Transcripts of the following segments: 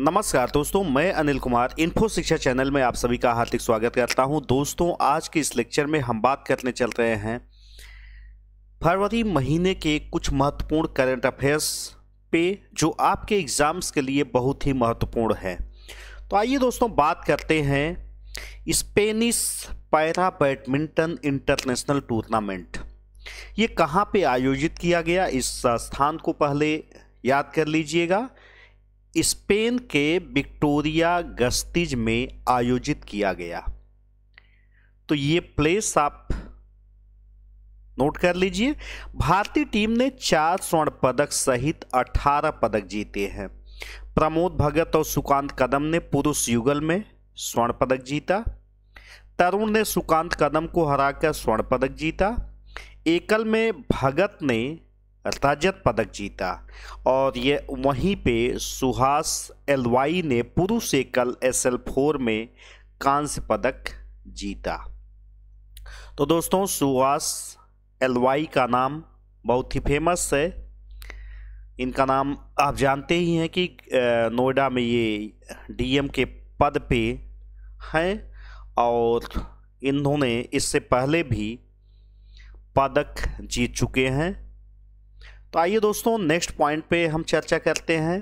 नमस्कार दोस्तों मैं अनिल कुमार इन्फो शिक्षा चैनल में आप सभी का हार्दिक स्वागत करता हूं दोस्तों आज के इस लेक्चर में हम बात करने चल रहे हैं फरवरी महीने के कुछ महत्वपूर्ण करंट अफेयर्स पे जो आपके एग्ज़ाम्स के लिए बहुत ही महत्वपूर्ण है तो आइए दोस्तों बात करते हैं Spanish para badminton international tournament ये कहाँ पे आयोजित किया गया इस स्थान को पहले याद कर लीजिएगा स्पेन के विक्टोरिया गस्तीज में आयोजित किया गया तो ये प्लेस आप नोट कर लीजिए भारतीय टीम ने चार स्वर्ण पदक सहित 18 पदक जीते हैं प्रमोद भगत और सुकांत कदम ने पुरुष युगल में स्वर्ण पदक जीता तरुण ने सुकांत कदम को हराकर स्वर्ण पदक जीता एकल में भगत ने रजत पदक जीता और ये वहीं पे सुहास एलवाई ने पुरुष एकल एस एल फोर में कांस्य पदक जीता तो दोस्तों सुहास एलवाई का नाम बहुत ही फेमस है इनका नाम आप जानते ही हैं कि नोएडा में ये डीएम के पद पे हैं और इन्होंने इससे पहले भी पदक जीत चुके हैं तो आइए दोस्तों नेक्स्ट पॉइंट पे हम चर्चा करते हैं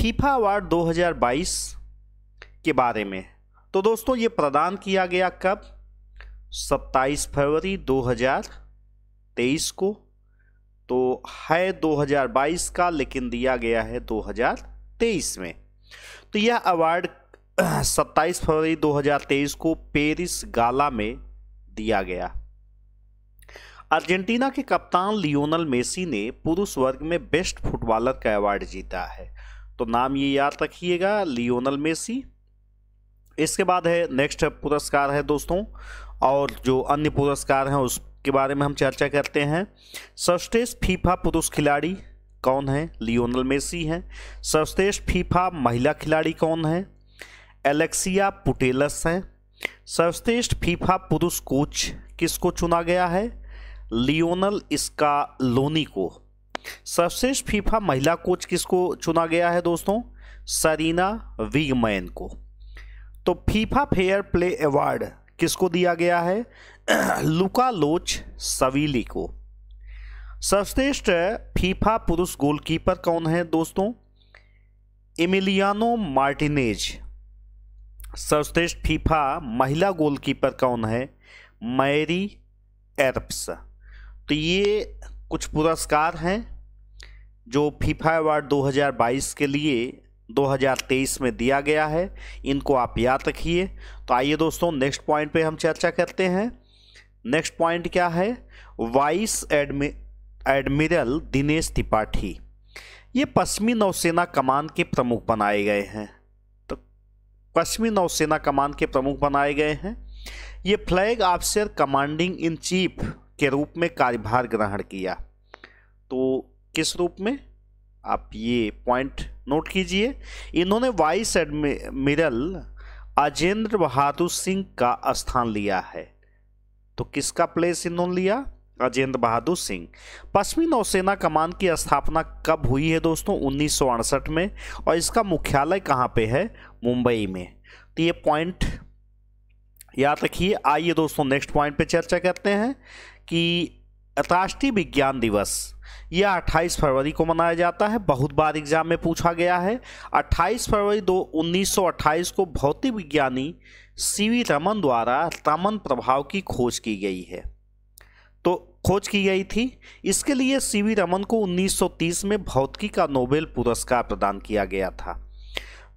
फीफा अवार्ड 2022 के बारे में तो दोस्तों ये प्रदान किया गया कब 27 फरवरी 2023 को तो है 2022 का लेकिन दिया गया है 2023 में तो यह अवार्ड 27 फरवरी 2023 को पेरिस गाला में दिया गया अर्जेंटीना के कप्तान लियोनल मेसी ने पुरुष वर्ग में बेस्ट फुटबॉलर का अवार्ड जीता है तो नाम ये याद रखिएगा लियोनल मेसी इसके बाद है नेक्स्ट पुरस्कार है दोस्तों और जो अन्य पुरस्कार हैं उसके बारे में हम चर्चा करते हैं सर्वश्रेष्ठ फीफा पुरुष खिलाड़ी कौन है लियोनल मेसी हैं सर्वश्रेष्ठ फीफा महिला खिलाड़ी कौन है एलेक्सिया पुटेलस हैं सर्वश्रेष्ठ फीफा पुरुष कोच किसको चुना गया है लियोनल इसका लोनी को सर्वश्रेष्ठ फीफा महिला कोच किसको चुना गया है दोस्तों सरीना विगमैन को तो फीफा फेयर प्ले अवार्ड किसको दिया गया है लुका लोच सवीली को सर्वश्रेष्ठ फीफा पुरुष गोलकीपर कौन है दोस्तों इमिलियानो मार्टिनेज सर्वश्रेष्ठ फीफा महिला गोलकीपर कौन है मैरी एर्प्स तो ये कुछ पुरस्कार हैं जो फीफा अवार्ड 2022 के लिए 2023 में दिया गया है इनको आप याद रखिए तो आइए दोस्तों नेक्स्ट पॉइंट पे हम चर्चा करते हैं नेक्स्ट पॉइंट क्या है vice admi admiral Dinesh Tripathi ये पश्चिमी नौसेना कमान के प्रमुख बनाए गए हैं तो पश्चिमी नौसेना कमान के प्रमुख बनाए गए हैं ये flag officer commanding in chief के रूप में कार्यभार ग्रहण किया तो किस रूप में आप ये पॉइंट नोट कीजिए इन्होंने वाइस एडमिरल अजेंद्र बहादुर सिंह का स्थान लिया है तो किसका प्लेस इन्होंने लिया अजेंद्र बहादुर सिंह पश्चिमी नौसेना कमान की स्थापना कब हुई है दोस्तों उन्नीस में और इसका मुख्यालय कहाँ पे है मुंबई में तो ये पॉइंट याद रखिए आइए दोस्तों नेक्स्ट पॉइंट पे चर्चा करते हैं कि राष्ट्रीय विज्ञान दिवस यह 28 फरवरी को मनाया जाता है बहुत बार एग्जाम में पूछा गया है 28 फरवरी दो उन्नीस को भौतिक विज्ञानी सी वी रमन द्वारा रमन प्रभाव की खोज की गई है तो खोज की गई थी इसके लिए सी वी रमन को 1930 में भौतिकी का नोबेल पुरस्कार प्रदान किया गया था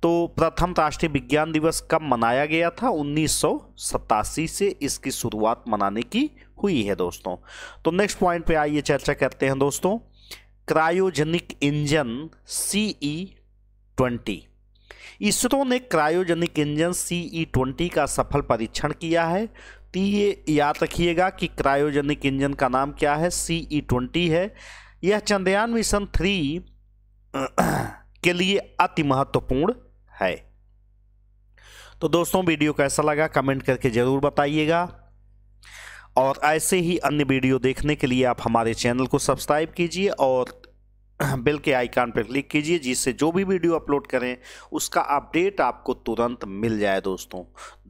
तो प्रथम राष्ट्रीय विज्ञान दिवस कब मनाया गया था उन्नीस से इसकी शुरुआत मनाने की हुई है दोस्तों तो नेक्स्ट पॉइंट पे आइए चर्चा करते हैं दोस्तों cryogenic engine C E twenty ISRO ने cryogenic engine C E twenty का सफल परीक्षण किया है तो ये याद रखिएगा कि क्रायोजेनिक इंजन का नाम क्या है सी ई ट्वेंटी है यह चंद्रयान मिशन थ्री के लिए अति महत्वपूर्ण है तो दोस्तों वीडियो कैसा लगा कमेंट करके ज़रूर बताइएगा और ऐसे ही अन्य वीडियो देखने के लिए आप हमारे चैनल को सब्सक्राइब कीजिए और बेल के आइकन पर क्लिक कीजिए जिससे जो भी वीडियो अपलोड करें उसका अपडेट आपको तुरंत मिल जाए दोस्तों